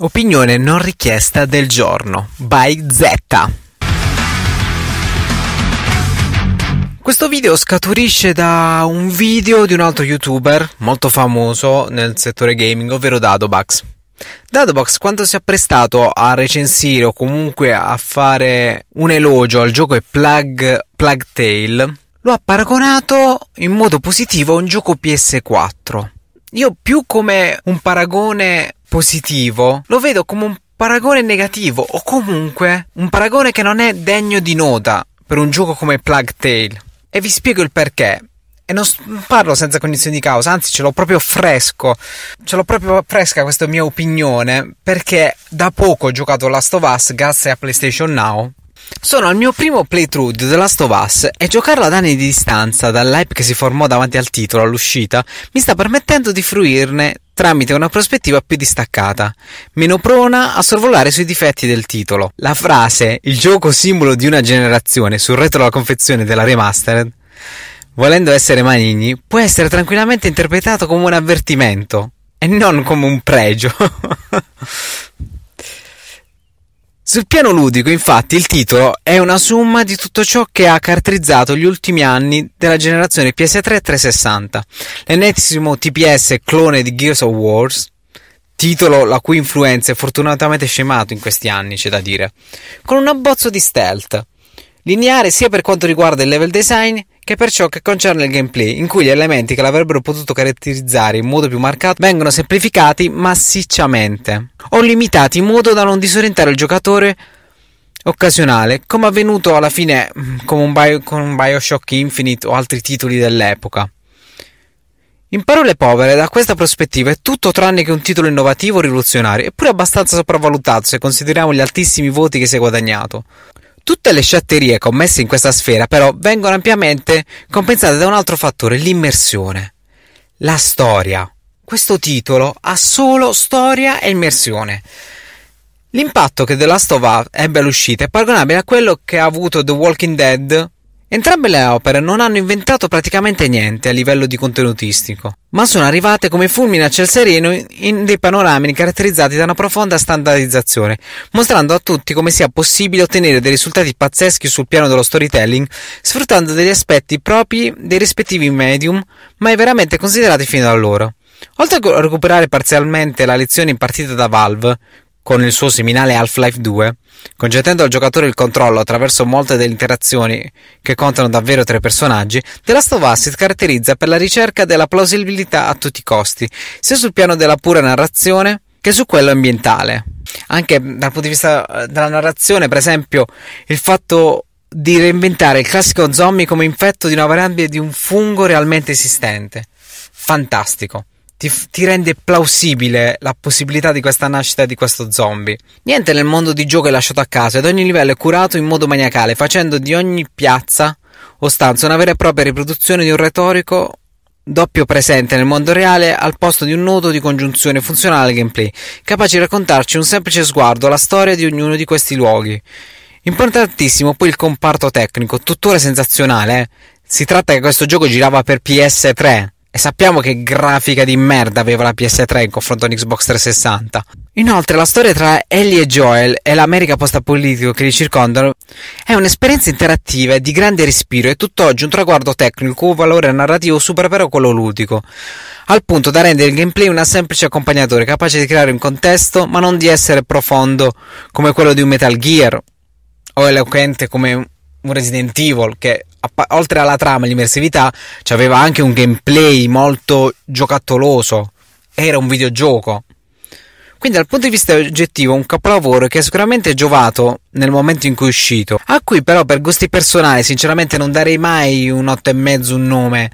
Opinione non richiesta del giorno by Z. Questo video scaturisce da un video di un altro youtuber molto famoso nel settore gaming, ovvero Dadobox. Dadobox quando si è prestato a recensire o comunque a fare un elogio al gioco e Plug, Plug Tale, lo ha paragonato in modo positivo a un gioco PS4. Io più come un paragone positivo lo vedo come un paragone negativo o comunque un paragone che non è degno di nota per un gioco come Plague Tale. E vi spiego il perché. E non parlo senza condizioni di causa, anzi ce l'ho proprio fresco, ce l'ho proprio fresca questa mia opinione, perché da poco ho giocato Last of Us grazie a PlayStation Now sono al mio primo playthrough di The Last of Us e giocarlo ad anni di distanza dall'hype che si formò davanti al titolo all'uscita mi sta permettendo di fruirne tramite una prospettiva più distaccata, meno prona a sorvolare sui difetti del titolo. La frase il gioco simbolo di una generazione sul retro della confezione della remastered, volendo essere maligni, può essere tranquillamente interpretato come un avvertimento e non come un pregio. Sul piano ludico, infatti, il titolo è una somma di tutto ciò che ha caratterizzato gli ultimi anni della generazione PS3 e 360. L'ennesimo TPS clone di Gears of Wars, titolo la cui influenza è fortunatamente scemato in questi anni, c'è da dire, con un abbozzo di stealth lineare sia per quanto riguarda il level design che per ciò che concerne il gameplay, in cui gli elementi che l'avrebbero potuto caratterizzare in modo più marcato vengono semplificati massicciamente o limitati in modo da non disorientare il giocatore occasionale, come avvenuto alla fine mm, con, un Bio, con un Bioshock Infinite o altri titoli dell'epoca. In parole povere, da questa prospettiva è tutto tranne che un titolo innovativo o rivoluzionario, eppure abbastanza sopravvalutato se consideriamo gli altissimi voti che si è guadagnato. Tutte le sciatterie commesse in questa sfera però vengono ampiamente compensate da un altro fattore, l'immersione. La storia. Questo titolo ha solo storia e immersione. L'impatto che The Last of Us ebbe all'uscita è paragonabile a quello che ha avuto The Walking Dead Entrambe le opere non hanno inventato praticamente niente a livello di contenutistico, ma sono arrivate come fulmine a ciel sereno in dei panorami caratterizzati da una profonda standardizzazione, mostrando a tutti come sia possibile ottenere dei risultati pazzeschi sul piano dello storytelling, sfruttando degli aspetti propri dei rispettivi medium, mai veramente considerati fino ad allora. Oltre a recuperare parzialmente la lezione impartita da Valve, con il suo seminale Half-Life 2, concedendo al giocatore il controllo attraverso molte delle interazioni che contano davvero tra i personaggi, The Last of Us si caratterizza per la ricerca della plausibilità a tutti i costi, sia sul piano della pura narrazione che su quello ambientale. Anche dal punto di vista eh, della narrazione, per esempio, il fatto di reinventare il classico zombie come infetto di una variante di un fungo realmente esistente. Fantastico ti, ti, rende plausibile la possibilità di questa nascita di questo zombie. Niente nel mondo di gioco è lasciato a caso ed ogni livello è curato in modo maniacale, facendo di ogni piazza o stanza una vera e propria riproduzione di un retorico doppio presente nel mondo reale al posto di un nodo di congiunzione funzionale al gameplay, capace di raccontarci un semplice sguardo alla storia di ognuno di questi luoghi. Importantissimo poi il comparto tecnico, tuttora sensazionale. Eh? Si tratta che questo gioco girava per PS3, sappiamo che grafica di merda aveva la PS3 in confronto a un Xbox 360. Inoltre la storia tra Ellie e Joel e l'America post-politico che li circondano è un'esperienza interattiva e di grande respiro e tutt'oggi un traguardo tecnico il valore narrativo supera però quello ludico, al punto da rendere il gameplay un semplice accompagnatore capace di creare un contesto ma non di essere profondo come quello di un Metal Gear o eloquente come un un Resident Evil che oltre alla trama e l'immersività aveva anche un gameplay molto giocattoloso era un videogioco quindi dal punto di vista oggettivo un capolavoro che è sicuramente giovato nel momento in cui è uscito a cui però per gusti personali sinceramente non darei mai un 8,5 un nome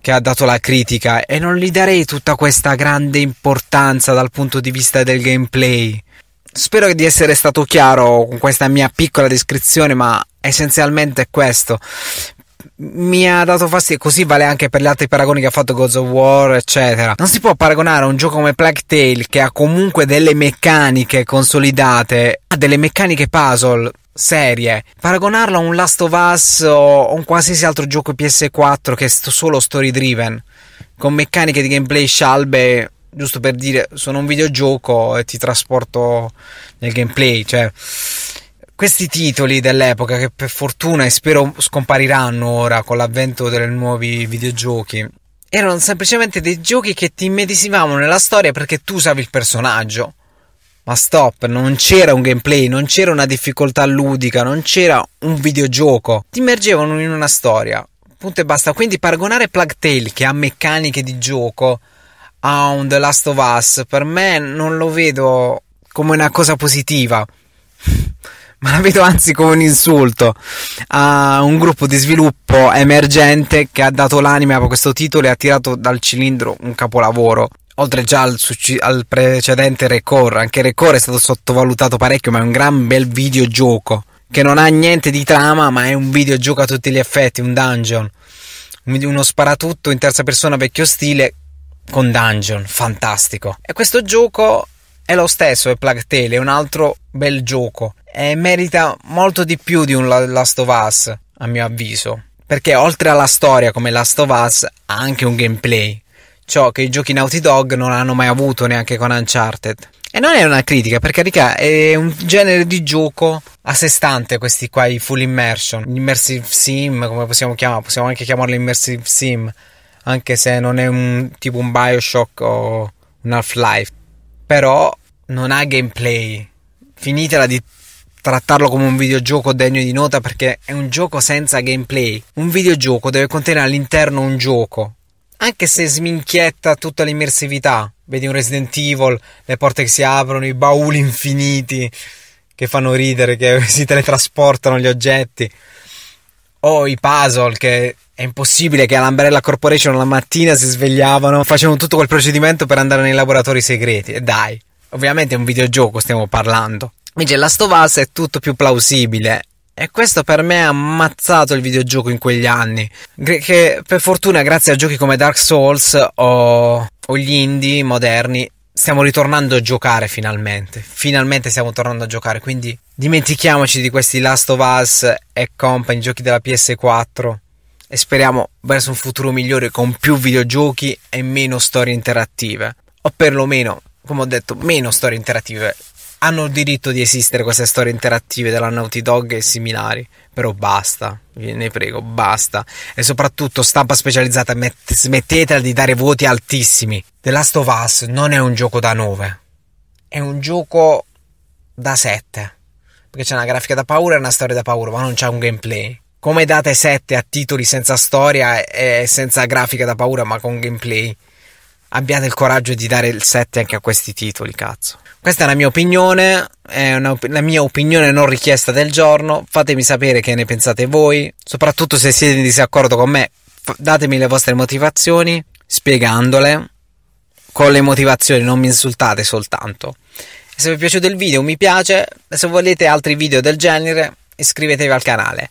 che ha dato la critica e non gli darei tutta questa grande importanza dal punto di vista del gameplay Spero di essere stato chiaro con questa mia piccola descrizione, ma essenzialmente è questo. Mi ha dato fastidio, così vale anche per gli altri paragoni che ha fatto God of War, eccetera. Non si può paragonare un gioco come Plague Tale, che ha comunque delle meccaniche consolidate, a delle meccaniche puzzle serie. Paragonarlo a un Last of Us o a un qualsiasi altro gioco PS4 che è solo story driven, con meccaniche di gameplay scialbe giusto per dire, sono un videogioco e ti trasporto nel gameplay, cioè questi titoli dell'epoca che per fortuna e spero scompariranno ora con l'avvento dei nuovi videogiochi erano semplicemente dei giochi che ti immedesimavano nella storia perché tu usavi il personaggio. Ma stop, non c'era un gameplay, non c'era una difficoltà ludica, non c'era un videogioco. Ti immergevano in una storia. Punto e basta. Quindi paragonare Plague Tale, che ha meccaniche di gioco, a un The Last of Us, per me non lo vedo come una cosa positiva. ma la vedo anzi come un insulto a un gruppo di sviluppo emergente che ha dato l'anima a questo titolo e ha tirato dal cilindro un capolavoro. Oltre già al, succi- al precedente Record, anche Record è stato sottovalutato parecchio, ma è un gran bel videogioco che non ha niente di trama, ma è un videogioco a tutti gli effetti, un dungeon, uno sparatutto in terza persona vecchio stile con dungeon, fantastico. E questo gioco è lo stesso, è Plague Tale, è un altro bel gioco e merita molto di più di un Last of Us, a mio avviso. Perché oltre alla storia come Last of Us ha anche un gameplay, ciò che i giochi Naughty Dog non hanno mai avuto neanche con Uncharted. E non è una critica, per carità, è un genere di gioco a sé stante questi qua, i full immersion, immersive sim, come possiamo chiamarli, possiamo anche chiamarli immersive sim anche se non è un tipo un Bioshock o un Half-Life, però non ha gameplay. Finitela di trattarlo come un videogioco degno di nota perché è un gioco senza gameplay. Un videogioco deve contenere all'interno un gioco, anche se sminchietta tutta l'immersività. Vedi un Resident Evil, le porte che si aprono, i bauli infiniti che fanno ridere, che si teletrasportano gli oggetti, o i puzzle che è impossibile che all'Umbrella Corporation la mattina si svegliavano, facevano tutto quel procedimento per andare nei laboratori segreti. E dai, ovviamente è un videogioco stiamo parlando. Invece Last of Us è tutto più plausibile. E questo per me ha ammazzato il videogioco in quegli anni. Che per fortuna, grazie a giochi come Dark Souls o, o gli indie moderni, stiamo ritornando a giocare finalmente. Finalmente stiamo tornando a giocare. Quindi dimentichiamoci di questi Last of Us e Company, giochi della PS4 e speriamo verso un futuro migliore con più videogiochi e meno storie interattive. O perlomeno, come ho detto, meno storie interattive. Hanno il diritto di esistere queste storie interattive della Naughty Dog e similari, però basta, ve ne prego, basta. E soprattutto, stampa specializzata, met- smettetela di dare voti altissimi. The Last of Us non è un gioco da 9, è un gioco da 7. Perché c'è una grafica da paura e una storia da paura, ma non c'è un gameplay come date 7 a titoli senza storia e senza grafica da paura, ma con gameplay. Abbiate il coraggio di dare il 7 anche a questi titoli, cazzo. Questa è la mia opinione, è una, la mia opinione non richiesta del giorno. Fatemi sapere che ne pensate voi, soprattutto se siete in disaccordo con me. Datemi le vostre motivazioni, spiegandole. Con le motivazioni non mi insultate soltanto. se vi è piaciuto il video, mi piace. se volete altri video del genere, iscrivetevi al canale.